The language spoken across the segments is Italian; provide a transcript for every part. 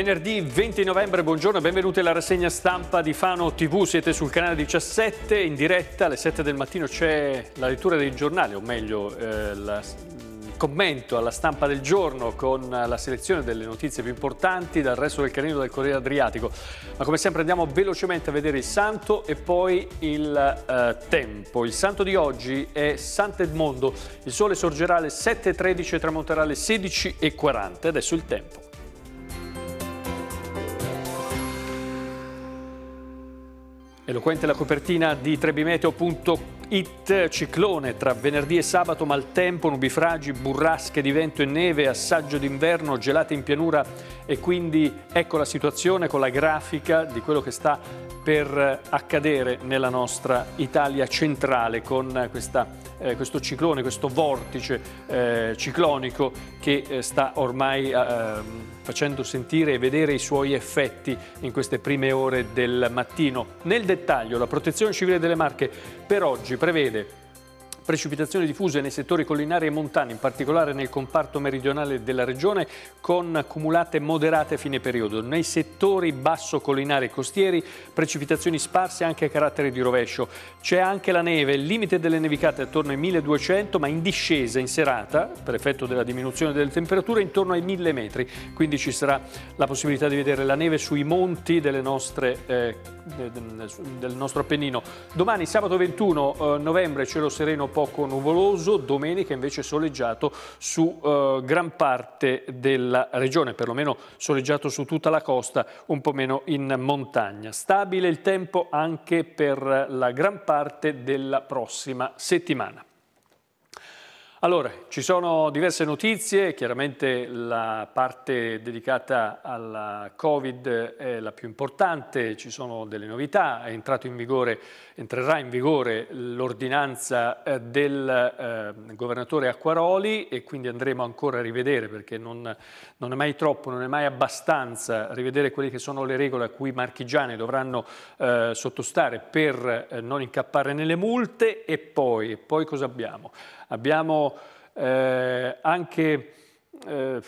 Venerdì 20 novembre, buongiorno e benvenuti alla rassegna stampa di Fano TV. Siete sul canale 17, in diretta alle 7 del mattino c'è la lettura dei giornali, o meglio eh, il commento alla stampa del giorno con la selezione delle notizie più importanti dal resto del canino del Corriere Adriatico. Ma come sempre andiamo velocemente a vedere il santo e poi il eh, tempo. Il santo di oggi è Sant'Edmondo. Il sole sorgerà alle 7.13 e tramonterà alle 16.40. Adesso il tempo. Eloquente la copertina di trebimeteo.com Hit ciclone tra venerdì e sabato, maltempo, nubifragi, burrasche di vento e neve, assaggio d'inverno, gelate in pianura e quindi ecco la situazione con la grafica di quello che sta per eh, accadere nella nostra Italia centrale con questa, eh, questo ciclone, questo vortice eh, ciclonico che eh, sta ormai eh, ehm, facendo sentire e vedere i suoi effetti in queste prime ore del mattino. Nel dettaglio la protezione civile delle Marche per oggi prevede precipitazioni diffuse nei settori collinari e montani, in particolare nel comparto meridionale della regione, con accumulate moderate a fine periodo. Nei settori basso collinari e costieri, precipitazioni sparse anche a carattere di rovescio. C'è anche la neve, il limite delle nevicate è attorno ai 1200, ma in discesa in serata, per effetto della diminuzione delle temperature, intorno ai 1000 metri. Quindi ci sarà la possibilità di vedere la neve sui monti nostre, eh, del nostro Appennino. Domani, sabato 21 eh, novembre, cielo sereno, poi poco nuvoloso, domenica invece soleggiato su eh, gran parte della regione, perlomeno soleggiato su tutta la costa, un po' meno in montagna. Stabile il tempo anche per la gran parte della prossima settimana. Allora, ci sono diverse notizie, chiaramente la parte dedicata alla Covid è la più importante, ci sono delle novità, in vigore, entrerà in vigore l'ordinanza eh, del eh, governatore Acquaroli e quindi andremo ancora a rivedere perché non, non, è mai troppo, non è mai abbastanza rivedere quelle che sono le regole a cui i marchigiani dovranno eh, sottostare per eh, non incappare nelle multe e poi, e poi cosa abbiamo? Abbiamo eh, anche eh,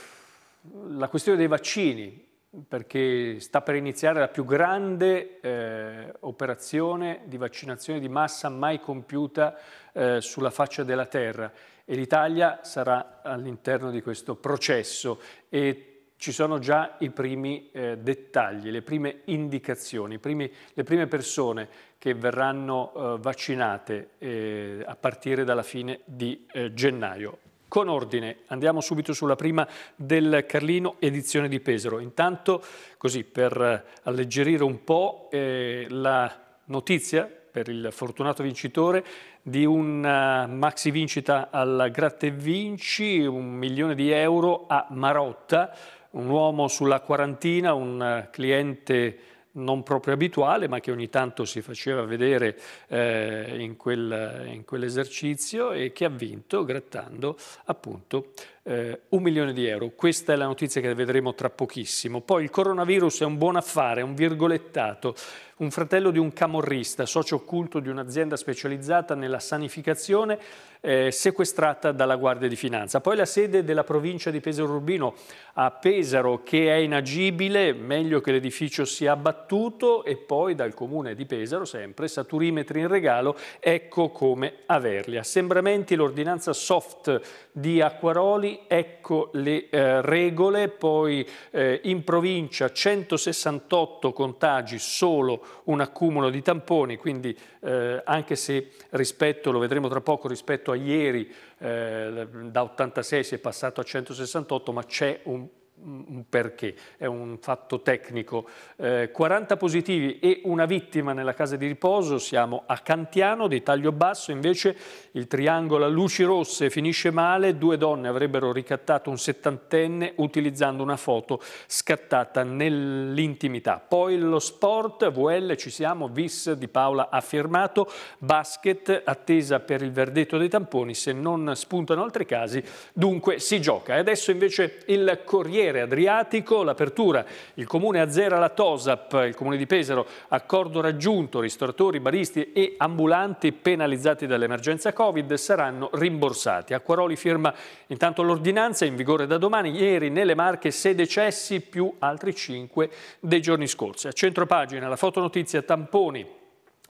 la questione dei vaccini, perché sta per iniziare la più grande eh, operazione di vaccinazione di massa mai compiuta eh, sulla faccia della Terra e l'Italia sarà all'interno di questo processo e ci sono già i primi eh, dettagli, le prime indicazioni, primi, le prime persone che verranno eh, vaccinate eh, a partire dalla fine di eh, gennaio. Con ordine andiamo subito sulla prima del Carlino edizione di Pesaro. Intanto, così per eh, alleggerire un po' eh, la notizia per il fortunato vincitore di un maxi vincita al Gratte Vinci, un milione di euro a Marotta un uomo sulla quarantina, un eh, cliente non proprio abituale, ma che ogni tanto si faceva vedere eh, in, quel, in, quell'esercizio e che ha vinto grattando appunto eh, un milione di euro. Questa è la notizia che vedremo tra pochissimo. Poi il coronavirus è un buon affare, un virgolettato un fratello di un camorrista, socio occulto di un'azienda specializzata nella sanificazione, eh, sequestrata dalla Guardia di Finanza. Poi la sede della provincia di Pesaro Urbino a Pesaro, che è inagibile, meglio che l'edificio sia abbattuto, e poi dal comune di Pesaro, sempre, saturimetri in regalo, ecco come averli. Assembramenti, l'ordinanza soft di Acquaroli, ecco le eh, regole, poi eh, in provincia 168 contagi solo un accumulo di tamponi, quindi eh, anche se rispetto, lo vedremo tra poco, rispetto a ieri eh, da 86 si è passato a 168, ma c'è un un perché, è un fatto tecnico. Eh, 40 positivi e una vittima nella casa di riposo, siamo a Cantiano di taglio basso, invece il triangolo a luci rosse finisce male, due donne avrebbero ricattato un settantenne utilizzando una foto scattata nell'intimità. Poi lo sport, VL ci siamo, Vis di Paola ha firmato, basket attesa per il verdetto dei tamponi, se non spuntano altri casi dunque si gioca. E adesso invece il Corriere cantiere Adriatico, l'apertura, il comune azzera la TOSAP, il comune di Pesaro, accordo raggiunto, ristoratori, baristi e ambulanti penalizzati dall'emergenza Covid saranno rimborsati. Acquaroli firma intanto l'ordinanza in vigore da domani, ieri nelle Marche 6 decessi più altri 5 dei giorni scorsi. A centro pagina la fotonotizia tamponi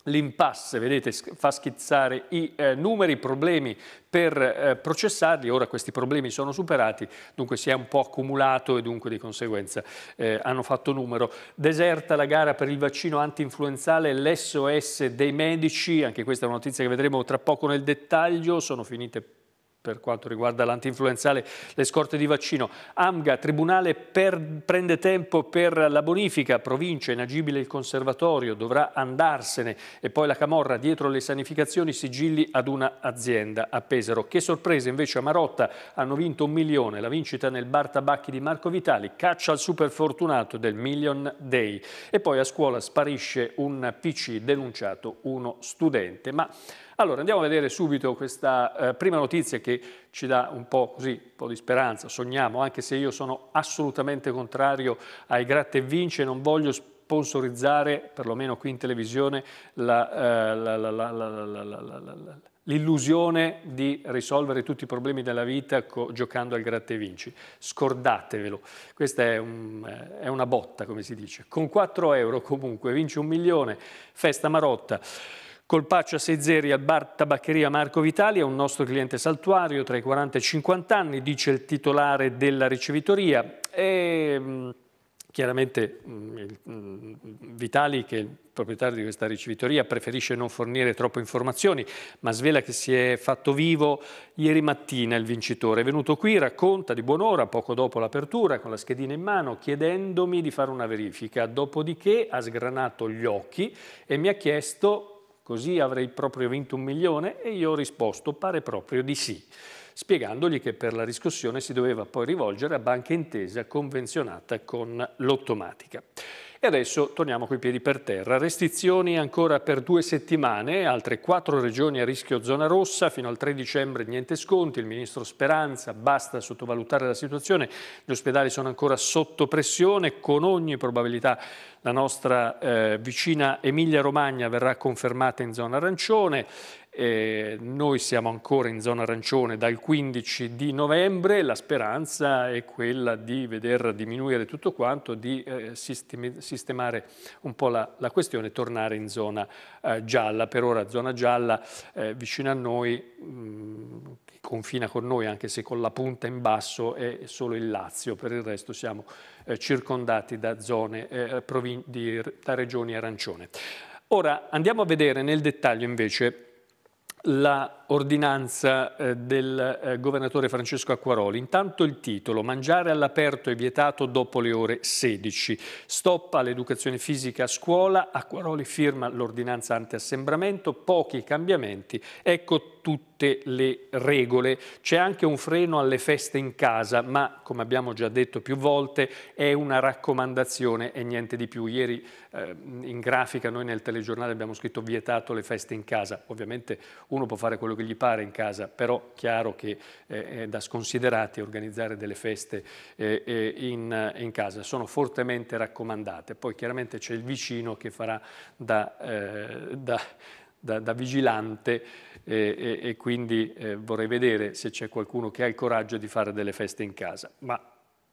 L'impasse, vedete, fa schizzare i eh, numeri, i problemi per eh, processarli, ora questi problemi sono superati, dunque si è un po' accumulato e dunque di conseguenza eh, hanno fatto numero. Deserta la gara per il vaccino anti-influenzale, l'SOS dei medici, anche questa è una notizia che vedremo tra poco nel dettaglio, sono finite per quanto riguarda l'antinfluenzale, le scorte di vaccino. Amga, Tribunale per, prende tempo per la bonifica, provincia, inagibile il conservatorio, dovrà andarsene. E poi la Camorra, dietro le sanificazioni, sigilli ad una azienda a Pesaro. Che sorpresa invece a Marotta, hanno vinto un milione, la vincita nel bar tabacchi di Marco Vitali, caccia al superfortunato del Million Day. E poi a scuola sparisce un PC denunciato, uno studente. Ma allora andiamo a vedere subito questa eh, prima notizia che ci dà un po' così, un po' di speranza, sogniamo, anche se io sono assolutamente contrario ai gratta e vince, non voglio sponsorizzare, perlomeno qui in televisione, l'illusione di risolvere tutti i problemi della vita giocando al gratta e vinci. Scordatevelo, questa è, un, eh, è una botta, come si dice. Con 4 euro comunque vinci un milione, festa marotta. Colpaccio a 6 al bar Tabaccheria Marco Vitali è un nostro cliente saltuario tra i 40 e i 50 anni, dice il titolare della ricevitoria. E, mm, chiaramente mm, mm, Vitali, che è il proprietario di questa ricevitoria, preferisce non fornire troppe informazioni, ma svela che si è fatto vivo ieri mattina il vincitore. È venuto qui, racconta di buon'ora, poco dopo l'apertura, con la schedina in mano, chiedendomi di fare una verifica. Dopodiché ha sgranato gli occhi e mi ha chiesto così avrei proprio vinto un milione e io ho risposto pare proprio di sì, spiegandogli che per la riscossione si doveva poi rivolgere a banca intesa convenzionata con l'automatica. E adesso torniamo coi piedi per terra. Restrizioni ancora per due settimane, altre quattro regioni a rischio zona rossa, fino al 3 dicembre niente sconti, il ministro Speranza basta sottovalutare la situazione, gli ospedali sono ancora sotto pressione, con ogni probabilità la nostra eh, vicina Emilia Romagna verrà confermata in zona arancione, eh, noi siamo ancora in zona arancione dal 15 di novembre, la speranza è quella di veder diminuire tutto quanto, di eh, sistemare un po' la, la questione e tornare in zona eh, gialla. Per ora zona gialla eh, vicino a noi, mh, mm, confina con noi anche se con la punta in basso è solo il Lazio, per il resto siamo eh, circondati da, zone, eh, di, da regioni arancione. Ora andiamo a vedere nel dettaglio invece la ordinanza eh, del eh, governatore Francesco Acquaroli. Intanto il titolo, mangiare all'aperto è vietato dopo le ore 16. Stoppa l'educazione fisica a scuola, Acquaroli firma l'ordinanza anti-assembramento, pochi cambiamenti, ecco tutte le regole. C'è anche un freno alle feste in casa, ma come abbiamo già detto più volte è una raccomandazione e niente di più. Ieri eh, in grafica noi nel telegiornale abbiamo scritto vietato le feste in casa. Ovviamente uno può fare quello che che gli pare in casa, però chiaro che eh, è da sconsiderati organizzare delle feste eh, eh, in, in casa, sono fortemente raccomandate. Poi chiaramente c'è il vicino che farà da, da da, da, vigilante eh, e, e, quindi eh, vorrei vedere se c'è qualcuno che ha il coraggio di fare delle feste in casa. Ma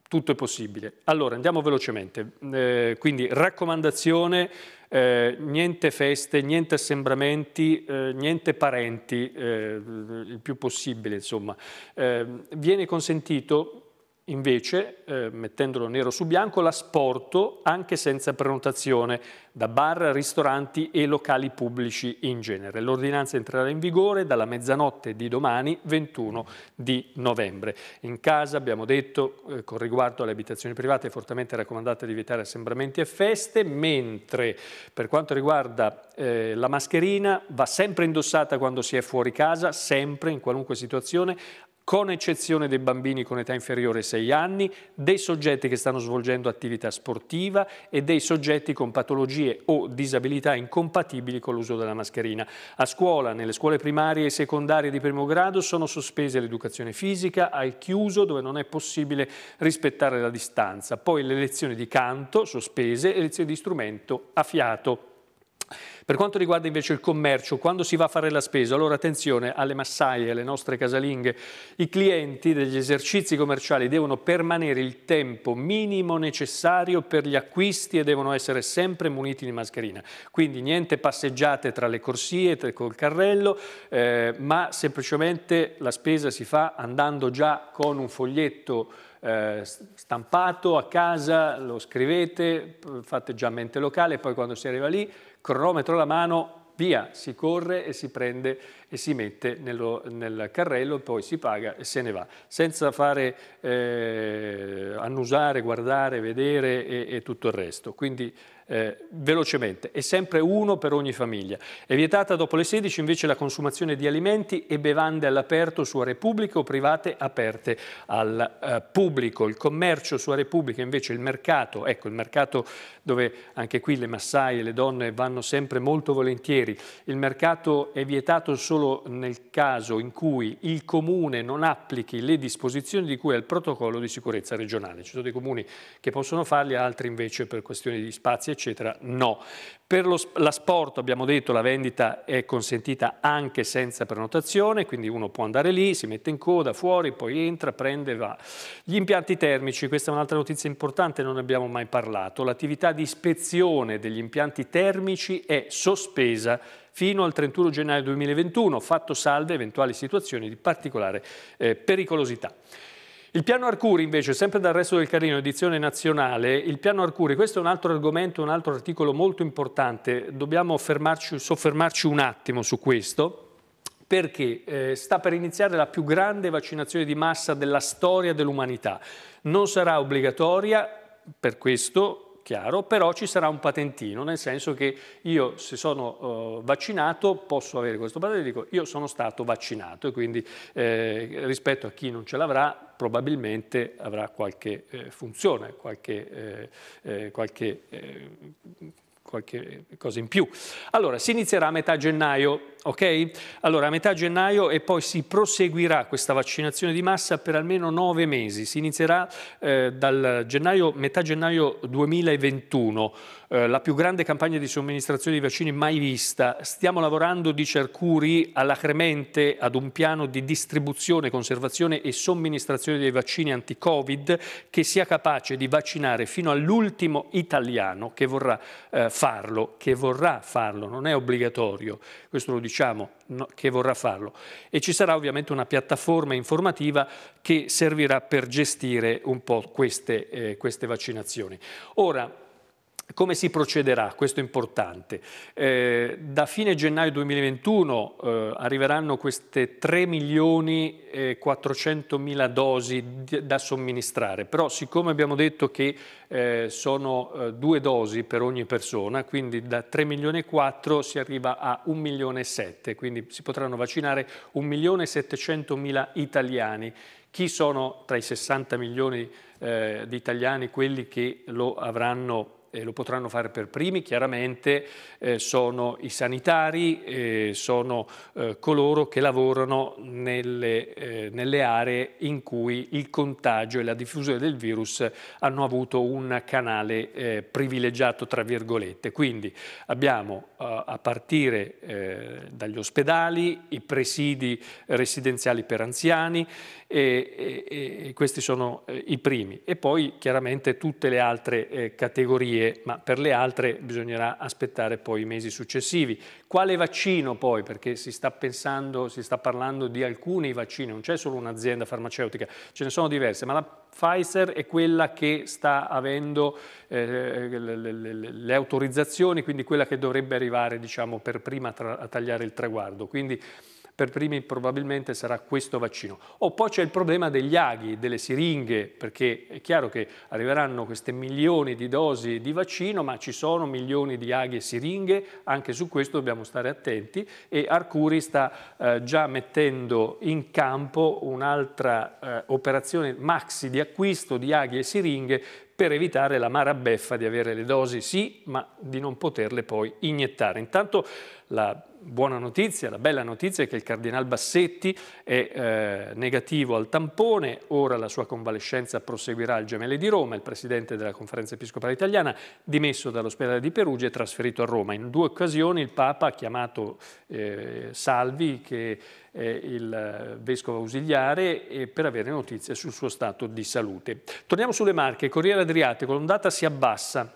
tutto è possibile. Allora, andiamo velocemente. Eh, quindi raccomandazione, eh, niente feste, niente assembramenti, eh, niente parenti, eh, il più possibile, insomma. Eh, viene consentito Invece, eh, mettendolo nero su bianco, l'asporto anche senza prenotazione da bar, ristoranti e locali pubblici in genere. L'ordinanza entrerà in vigore dalla mezzanotte di domani 21 di novembre. In casa abbiamo detto, eh, con riguardo alle abitazioni private, è fortemente raccomandata di evitare assembramenti e feste, mentre per quanto riguarda eh, la mascherina va sempre indossata quando si è fuori casa, sempre in qualunque situazione, con eccezione dei bambini con età inferiore ai 6 anni, dei soggetti che stanno svolgendo attività sportiva e dei soggetti con patologie o disabilità incompatibili con l'uso della mascherina. A scuola, nelle scuole primarie e secondarie di primo grado sono sospese l'educazione fisica al chiuso dove non è possibile rispettare la distanza. Poi le lezioni di canto sospese e lezioni di strumento a fiato. Per quanto riguarda invece il commercio, quando si va a fare la spesa, allora attenzione alle massaie, alle nostre casalinghe, i clienti degli esercizi commerciali devono permanere il tempo minimo necessario per gli acquisti e devono essere sempre muniti di mascherina. Quindi niente passeggiate tra le corsie, col carrello, eh, ma semplicemente la spesa si fa andando già con un foglietto eh, stampato a casa, lo scrivete, fate già mente locale, poi quando si arriva lì cronometro alla mano, via, si corre e si prende e si mette nello, nel carrello, poi si paga e se ne va, senza fare eh, annusare, guardare, vedere e, e, tutto il resto. Quindi eh, velocemente, è sempre uno per ogni famiglia. È vietata dopo le 16 invece la consumazione di alimenti e bevande all'aperto su aree pubbliche o private aperte al eh, pubblico. Il commercio su aree pubbliche invece il mercato, ecco il mercato dove anche qui le massaie, le donne vanno sempre molto volentieri, il mercato è vietato solo solo nel caso in cui il comune non applichi le disposizioni di cui è il protocollo di sicurezza regionale. Ci sono dei comuni che possono farli, altri invece per questioni di spazi eccetera no. Per lo, l'asporto, abbiamo detto, la vendita è consentita anche senza prenotazione, quindi uno può andare lì, si mette in coda, fuori, poi entra, prende e va. Gli impianti termici, questa è un'altra notizia importante, non ne abbiamo mai parlato. L'attività di ispezione degli impianti termici è sospesa fino al 31 gennaio 2021, fatto salve eventuali situazioni di particolare eh, pericolosità. Il piano Arcuri invece, sempre dal resto del carino, edizione nazionale, il piano Arcuri, questo è un altro argomento, un altro articolo molto importante, dobbiamo fermarci, soffermarci un attimo su questo perché eh, sta per iniziare la più grande vaccinazione di massa della storia dell'umanità. Non sarà obbligatoria, per questo chiaro, però ci sarà un patentino, nel senso che io se sono eh, vaccinato posso avere questo patentino, dico io sono stato vaccinato e quindi eh, rispetto a chi non ce l'avrà probabilmente avrà qualche eh, funzione, qualche, eh, eh, qualche eh, qualche cosa in più. Allora, si inizierà a metà gennaio, ok? Allora, a metà gennaio e poi si proseguirà questa vaccinazione di massa per almeno nove mesi. Si inizierà eh, dal gennaio, metà gennaio 2021, eh, la più grande campagna di somministrazione di vaccini mai vista. Stiamo lavorando, dice Arcuri, alacremente ad un piano di distribuzione, conservazione e somministrazione dei vaccini anti-Covid che sia capace di vaccinare fino all'ultimo italiano che vorrà eh, farlo, che vorrà farlo, non è obbligatorio, questo lo diciamo, no, che vorrà farlo. E ci sarà ovviamente una piattaforma informativa che servirà per gestire un po' queste, eh, queste vaccinazioni. Ora, come si procederà? Questo è importante. Eh, da fine gennaio 2021 eh, arriveranno queste 3 milioni e eh, 400 mila dosi da somministrare, però siccome abbiamo detto che eh, sono eh, due dosi per ogni persona, quindi da 3 milioni e 4 si arriva a 1 milione e 7, quindi si potranno vaccinare 1 milione e 700 mila italiani chi sono tra i 60 milioni eh, di italiani quelli che lo avranno e lo potranno fare per primi chiaramente, eh, sono i sanitari, eh, sono eh, coloro che lavorano nelle, eh, nelle, aree in cui il contagio e la diffusione del virus hanno avuto un canale eh, privilegiato, tra virgolette. Quindi abbiamo eh, a partire dagli ospedali, i presidi residenziali per anziani, e, e, e questi sono i primi. E poi chiaramente tutte le altre categorie terapie, ma per le altre bisognerà aspettare poi i mesi successivi. Quale vaccino poi? Perché si sta pensando, si sta parlando di alcuni vaccini, non c'è solo un'azienda farmaceutica, ce ne sono diverse, ma la Pfizer è quella che sta avendo eh, le, le, le, autorizzazioni, quindi quella che dovrebbe arrivare diciamo, per prima a tagliare il traguardo. Quindi, per primi probabilmente sarà questo vaccino. O poi c'è il problema degli aghi, delle siringhe, perché è chiaro che arriveranno queste milioni di dosi di vaccino, ma ci sono milioni di aghi e siringhe, anche su questo dobbiamo stare attenti e Arcuri sta eh, già mettendo in campo un'altra eh, operazione maxi di acquisto di aghi e siringhe per evitare la mara beffa di avere le dosi sì, ma di non poterle poi iniettare. Intanto la buona notizia, la bella notizia è che il Cardinal Bassetti è eh, negativo al tampone, ora la sua convalescenza proseguirà al Gemelli di Roma, il presidente della Conferenza Episcopale Italiana, dimesso dall'ospedale di Perugia e trasferito a Roma. In due occasioni il Papa ha chiamato eh, Salvi, che è il eh, vescovo ausiliare, eh, per avere notizie sul suo stato di salute. Torniamo sulle Marche, Corriere Adriatico, l'ondata si abbassa,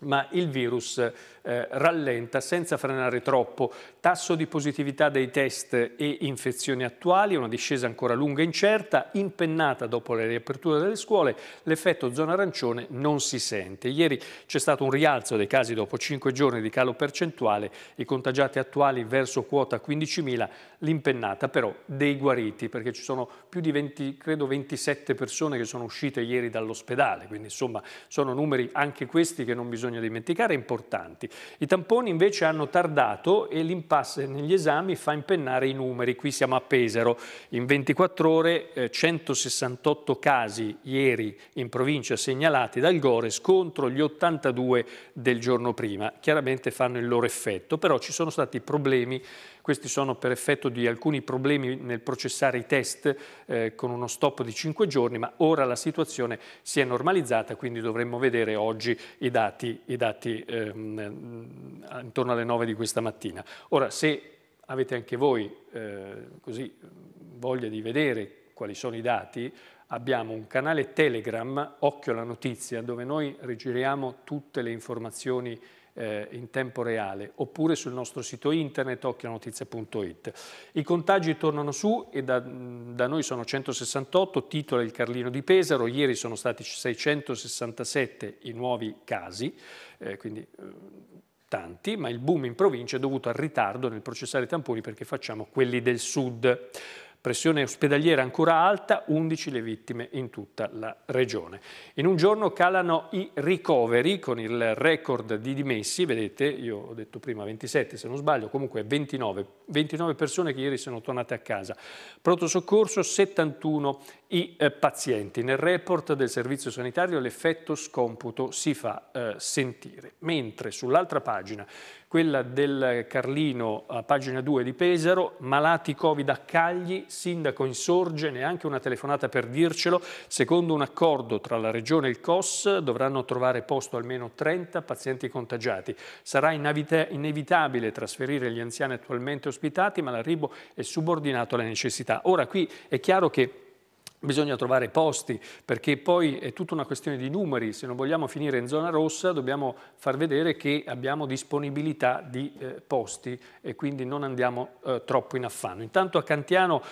ma il virus eh, rallenta senza frenare troppo. Tasso di positività dei test e infezioni attuali, una discesa ancora lunga e incerta, impennata dopo la riapertura delle scuole, l'effetto zona arancione non si sente. Ieri c'è stato un rialzo dei casi dopo 5 giorni di calo percentuale, i contagiati attuali verso quota 15.000, l'impennata però dei guariti, perché ci sono più di 20, credo 27 persone che sono uscite ieri dall'ospedale, quindi insomma sono numeri anche questi che non bisogna dimenticare, importanti. I tamponi invece hanno tardato e l'impasse negli esami fa impennare i numeri. Qui siamo a Pesaro. In 24 ore eh, 168 casi ieri in provincia segnalati dal Gores contro gli 82 del giorno prima. Chiaramente fanno il loro effetto, però ci sono stati problemi questi sono per effetto di alcuni problemi nel processare i test eh, con uno stop di 5 giorni, ma ora la situazione si è normalizzata, quindi dovremmo vedere oggi i dati, i dati ehm, mh, mm, intorno alle 9 di questa mattina. Ora, se avete anche voi eh, così, mm, voglia di vedere quali sono i dati, abbiamo un canale Telegram, Occhio alla Notizia, dove noi rigiriamo tutte le informazioni eh, in tempo reale oppure sul nostro sito internet occhionotizie.it. I contagi tornano su e da, da noi sono 168, titola il Carlino di Pesaro, ieri sono stati 667 i nuovi casi, eh, quindi eh, tanti, ma il boom in provincia è dovuto al ritardo nel processare i tamponi perché facciamo quelli del sud pressione ospedaliera ancora alta, 11 le vittime in tutta la regione. In un giorno calano i ricoveri con il record di dimessi, vedete io ho detto prima 27 se non sbaglio, comunque 29, 29 persone che ieri sono tornate a casa. Pronto soccorso 71 i eh, pazienti. Nel report del servizio sanitario l'effetto scomputo si fa eh, sentire. Mentre sull'altra pagina quella del Carlino a pagina 2 di Pesaro, malati Covid a Cagli, sindaco insorge, neanche una telefonata per dircelo, secondo un accordo tra la regione e il COS dovranno trovare posto almeno 30 pazienti contagiati. Sarà inevitabile trasferire gli anziani attualmente ospitati, ma l'arrivo è subordinato alle necessità. Ora qui è chiaro che Bisogna trovare posti perché poi è tutta una questione di numeri, se non vogliamo finire in zona rossa dobbiamo far vedere che abbiamo disponibilità di eh, posti e quindi non andiamo eh, troppo in affanno. Intanto a Cantiano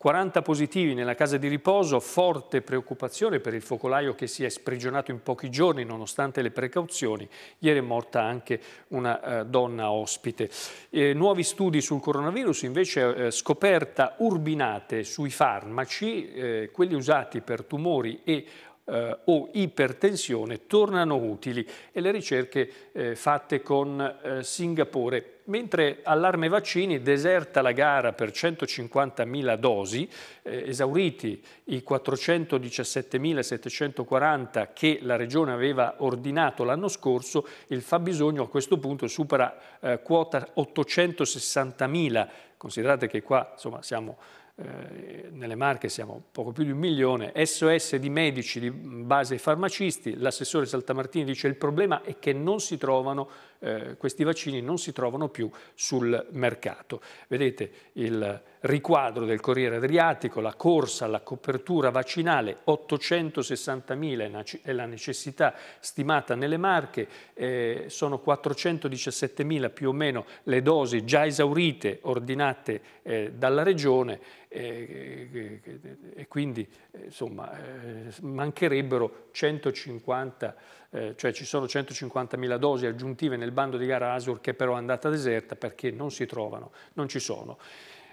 40 positivi nella casa di riposo, forte preoccupazione per il focolaio che si è sprigionato in pochi giorni nonostante le precauzioni. Ieri è morta anche una eh, donna ospite. Eh, nuovi studi sul coronavirus invece eh, scoperta urbinate sui farmaci, eh, quelli usati per tumori e eh, o ipertensione tornano utili e le ricerche eh, fatte con eh, Singapore. Mentre allarme vaccini deserta la gara per 150.000 dosi, eh, esauriti i 417.740 che la Regione aveva ordinato l'anno scorso, il fabbisogno a questo punto supera eh, quota 860.000 considerate che qua insomma, siamo eh, nelle Marche siamo poco più di un milione, SOS di medici di base farmacisti, l'assessore Saltamartini dice il problema è che non si trovano, eh, questi vaccini non si trovano più sul mercato. Vedete, il riquadro del Corriere Adriatico, la corsa alla copertura vaccinale, 860.000 è la necessità stimata nelle Marche, eh, sono 417.000 più o meno le dosi già esaurite ordinate eh, dalla Regione eh, eh e quindi eh, insomma, eh, mancherebbero 150 eh, cioè ci sono 150.000 dosi aggiuntive nel bando di gara ASUR che però è andata deserta perché non si trovano, non ci sono.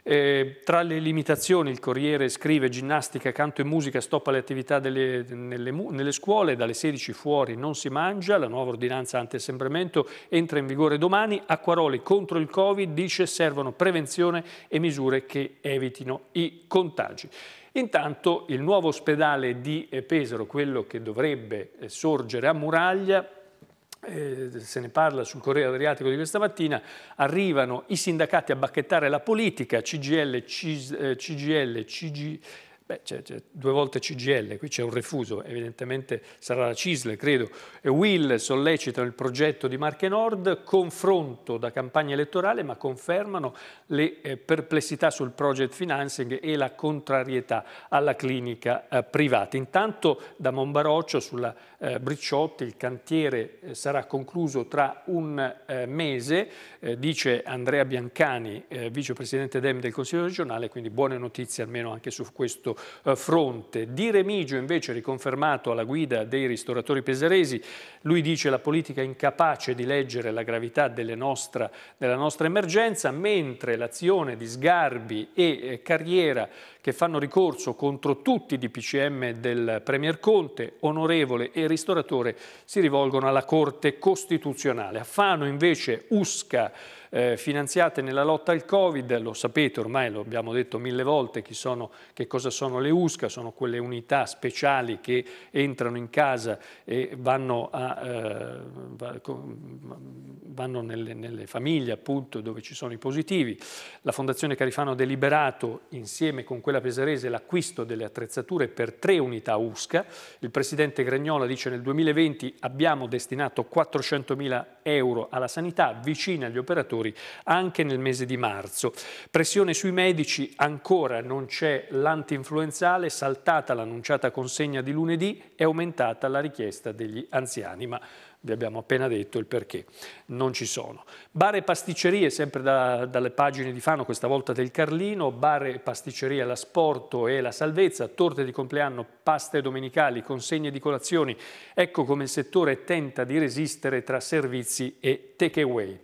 Eh, tra le limitazioni il Corriere scrive ginnastica, canto e musica stoppa le attività delle, nelle, nelle, scuole, dalle 16 fuori non si mangia, la nuova ordinanza anti-assembramento entra in vigore domani, Acquaroli contro il Covid dice servono prevenzione e misure che evitino i contagi. Intanto il nuovo ospedale di eh, Pesaro, quello che dovrebbe eh, sorgere a Muraglia, eh, se ne parla sul Corriere Adriatico di questa mattina, arrivano i sindacati a bacchettare la politica, CGL, CIS, eh, CGL, CG, Beh, c'è, due volte CGL, qui c'è un refuso, evidentemente sarà la Cisle, credo. E Will sollecitano il progetto di Marche Nord, confronto da campagna elettorale, ma confermano le eh, perplessità sul project financing e la contrarietà alla clinica eh, privata. Intanto da Monbaroccio sulla eh, Bricciotti, il cantiere eh, sarà concluso tra un eh, mese, eh, dice Andrea Biancani, eh, vicepresidente DEM del Consiglio regionale, quindi buone notizie almeno anche su questo eh, fronte. Di Remigio invece riconfermato alla guida dei ristoratori peseresi, lui dice la politica è incapace di leggere la gravità nostra, della nostra emergenza, mentre l'azione di Sgarbi e Carriera che fanno ricorso contro tutti i DPCM del Premier Conte, onorevole Enrico ristoratore si rivolgono alla Corte Costituzionale. A Fano invece Usca eh, finanziate nella lotta al Covid, lo sapete ormai, lo abbiamo detto mille volte, chi sono, che cosa sono le USCA, sono quelle unità speciali che entrano in casa e vanno, a, eh, vanno nelle, nelle famiglie appunto dove ci sono i positivi. La Fondazione Carifano ha deliberato insieme con quella pesarese l'acquisto delle attrezzature per tre unità USCA. Il presidente Gragnola dice nel 2020 abbiamo destinato 400.000 euro euro alla sanità vicina agli operatori anche nel mese di marzo. Pressione sui medici, ancora non c'è l'antinfluenzale, saltata l'annunciata consegna di lunedì è aumentata la richiesta degli anziani, ma vi abbiamo appena detto il perché, non ci sono. Bar e pasticcerie, sempre da, dalle pagine di Fano, questa volta del Carlino, bar e pasticcerie la sporto e la salvezza, torte di compleanno, paste domenicali, consegne di colazioni, ecco come il settore tenta di resistere tra servizi e takeaway.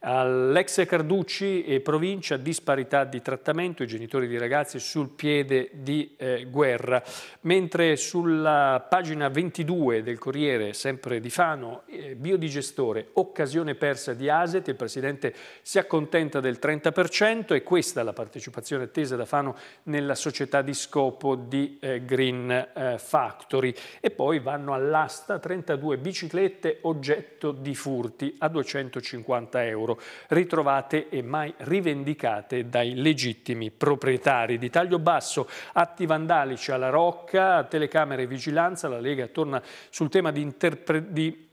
All'ex Carducci e provincia disparità di trattamento, i genitori di ragazzi sul piede di eh, guerra, mentre sulla pagina 22 del Corriere, sempre di Fano, eh, biodigestore, occasione persa di Aset, il Presidente si accontenta del 30% e questa è la partecipazione attesa da Fano nella società di scopo di eh, Green eh, Factory e poi vanno all'asta 32 biciclette oggetto di furti a 250 euro euro, ritrovate e mai rivendicate dai legittimi proprietari. Di taglio basso, atti vandalici alla Rocca, telecamere e vigilanza, la Lega torna sul tema di, di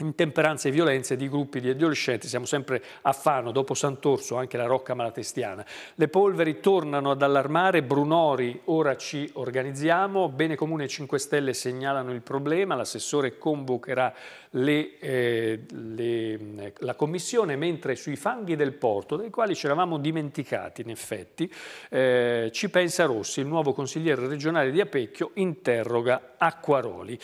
intemperanze e violenze di gruppi di adolescenti, siamo sempre a Fano, dopo Sant'Orso, anche la Rocca Malatestiana. Le polveri tornano ad allarmare, Brunori ora ci organizziamo, Bene Comune e 5 Stelle segnalano il problema, l'assessore convocherà le, eh, le, eh, la commissione, mentre sui fanghi del porto, dei quali ci eravamo dimenticati in effetti, eh, ci pensa Rossi, il nuovo consigliere regionale di Apecchio, interroga Acquaroli.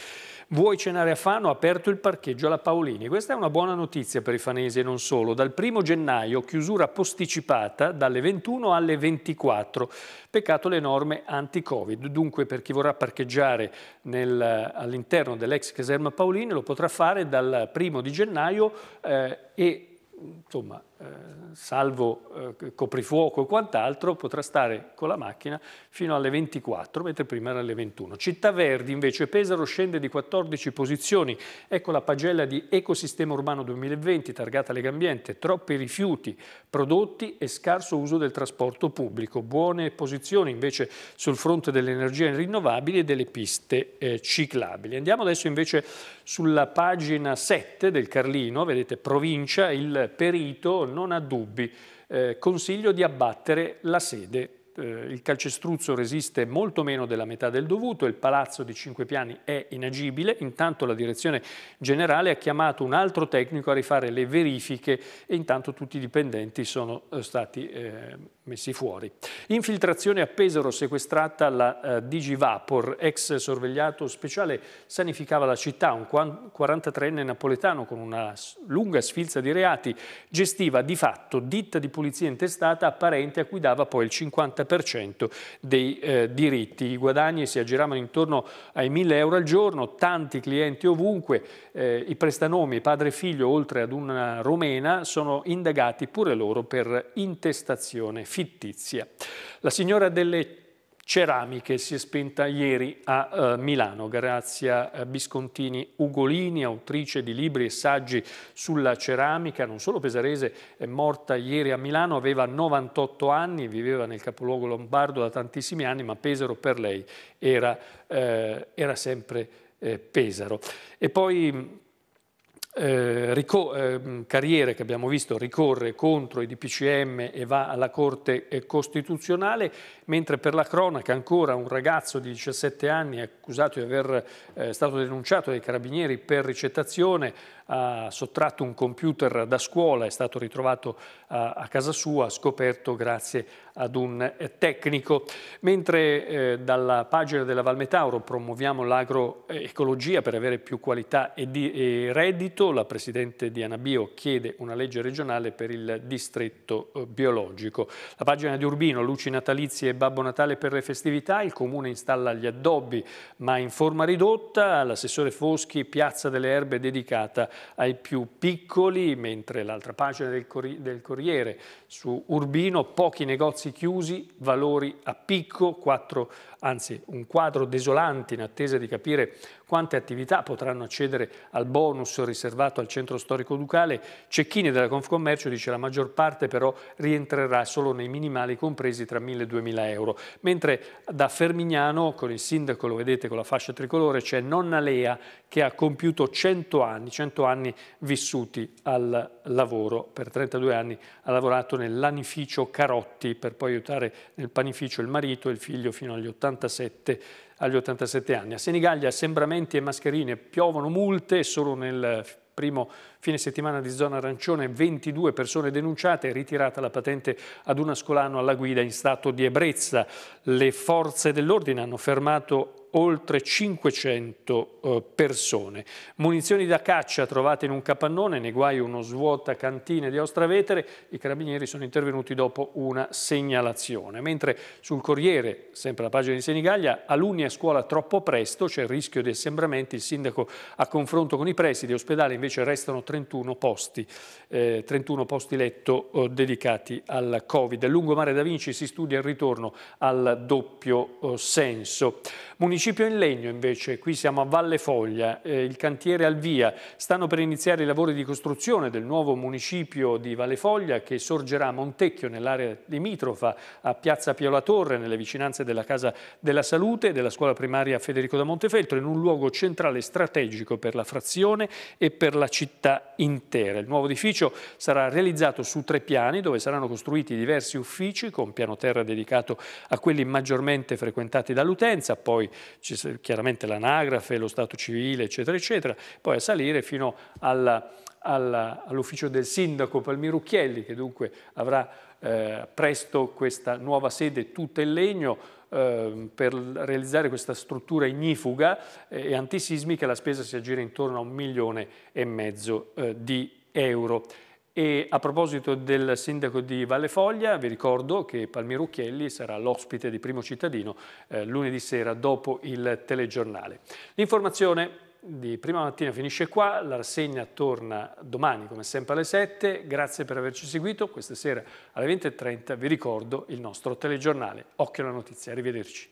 Vuoi cenare a Fano? Aperto il parcheggio alla Paolini. Questa è una buona notizia per i fanesi e non solo. Dal 1 gennaio chiusura posticipata dalle 21 alle 24. Peccato le norme anti-Covid. Dunque per chi vorrà parcheggiare all'interno dell'ex caserma Paolini lo potrà fare dal 1 di gennaio eh, e insomma eh, salvo eh, coprifuoco e quant'altro, potrà stare con la macchina fino alle 24, mentre prima era alle 21. Città Verdi invece Pesaro scende di 14 posizioni, ecco la pagella di Ecosistema Urbano 2020 targata Legambiente, troppi rifiuti prodotti e scarso uso del trasporto pubblico, buone posizioni invece sul fronte delle energie rinnovabili e delle piste eh, ciclabili. Andiamo adesso invece sulla pagina 7 del Carlino, vedete provincia, il perito non ha dubbi, eh, consiglio di abbattere la sede eh, il calcestruzzo resiste molto meno della metà del dovuto, il palazzo di cinque piani è inagibile, intanto la direzione generale ha chiamato un altro tecnico a rifare le verifiche e intanto tutti i dipendenti sono eh, stati eh, messi fuori. Infiltrazione a Pesaro sequestrata alla eh, Digivapor, ex sorvegliato speciale, sanificava la città. Un 43enne napoletano con una lunga sfilza di reati gestiva di fatto ditta di pulizia intestata apparente a cui dava poi il 50% dei eh, diritti. I guadagni si aggiravano intorno ai 1000 euro al giorno, tanti clienti ovunque, eh, i prestanomi padre e figlio oltre ad una romena sono indagati pure loro per intestazione fittizia. La signora delle Ceramiche si è spenta ieri a eh, Milano. Grazia eh, Biscontini Ugolini, autrice di libri e saggi sulla ceramica, non solo pesarese, è morta ieri a Milano, aveva 98 anni, viveva nel capoluogo lombardo da tantissimi anni, ma Pesaro per lei era, eh, era sempre eh, Pesaro. E poi eh, eh, Carriere che abbiamo visto ricorre contro i DPCM e va alla Corte eh, Costituzionale, mentre per la cronaca ancora un ragazzo di 17 anni accusato di aver eh, stato denunciato dai carabinieri per ricettazione ha sottratto un computer da scuola, è stato ritrovato a, a casa sua, scoperto grazie ad un eh, tecnico. Mentre eh, dalla pagina della Valmetauro promuoviamo l'agroecologia per avere più qualità e, di, e reddito, la Presidente di Anabio chiede una legge regionale per il distretto eh, biologico. La pagina di Urbino, luci natalizie e Babbo Natale per le festività, il Comune installa gli addobbi ma in forma ridotta, l'assessore Foschi, Piazza delle Erbe dedicata ai più piccoli, mentre l'altra pagina del, Corri del Corriere su Urbino, pochi negozi negozi chiusi, valori a picco, 4 anzi un quadro desolante in attesa di capire quante attività potranno accedere al bonus riservato al centro storico ducale, Cecchini della Confcommercio dice che la maggior parte però rientrerà solo nei minimali compresi tra 1.000 e 2.000 euro, mentre da Fermignano con il sindaco, lo vedete con la fascia tricolore, c'è Nonna Lea che ha compiuto 100 anni, 100 anni vissuti al lavoro, per 32 anni ha lavorato nell'anificio Carotti per poi aiutare nel panificio il marito e il figlio fino agli 80 87 agli 87 anni. A Senigallia assembramenti e mascherine, piovono multe solo nel primo fine settimana di zona arancione 22 persone denunciate, ritirata la patente ad un ascolano alla guida in stato di ebbrezza. Le forze dell'ordine hanno fermato oltre 500 eh, persone. Munizioni da caccia trovate in un capannone, nei guai uno svuota cantine di Ostravetere, i carabinieri sono intervenuti dopo una segnalazione. Mentre sul Corriere, sempre la pagina di Senigallia, alunni a scuola troppo presto, c'è il rischio di assembramenti, il sindaco a confronto con i presidi, ospedale invece restano 31 posti, eh, 31 posti letto eh, dedicati al Covid. Lungomare da Vinci si studia il ritorno al doppio eh, senso. Municipio Municipio in legno invece, qui siamo a Valle Foglia, eh, il cantiere al via, stanno per iniziare i lavori di costruzione del nuovo municipio di Valle Foglia che sorgerà a Montecchio nell'area limitrofa a Piazza Pio La Torre nelle vicinanze della Casa della Salute e della scuola primaria Federico da Montefeltro in un luogo centrale strategico per la frazione e per la città intera. Il nuovo edificio sarà realizzato su tre piani dove saranno costruiti diversi uffici con piano terra dedicato a quelli maggiormente frequentati dall'utenza, poi c'è chiaramente l'anagrafe, lo stato civile, eccetera, eccetera, poi a salire fino alla, alla, all'ufficio del sindaco Palmirucchielli, che dunque avrà eh, presto questa nuova sede tutta in legno, ehm, per realizzare questa struttura ignifuga eh, e antisismica la spesa si aggira intorno a un milione e mezzo eh, di euro. E a proposito del sindaco di Valle Foglia, vi ricordo che Palmiro Ucchielli sarà l'ospite di Primo Cittadino eh, lunedì sera dopo il telegiornale. L'informazione di prima mattina finisce qua, la rassegna torna domani come sempre alle 7. Grazie per averci seguito, questa sera alle 20.30 vi ricordo il nostro telegiornale. Occhio alla notizia, arrivederci.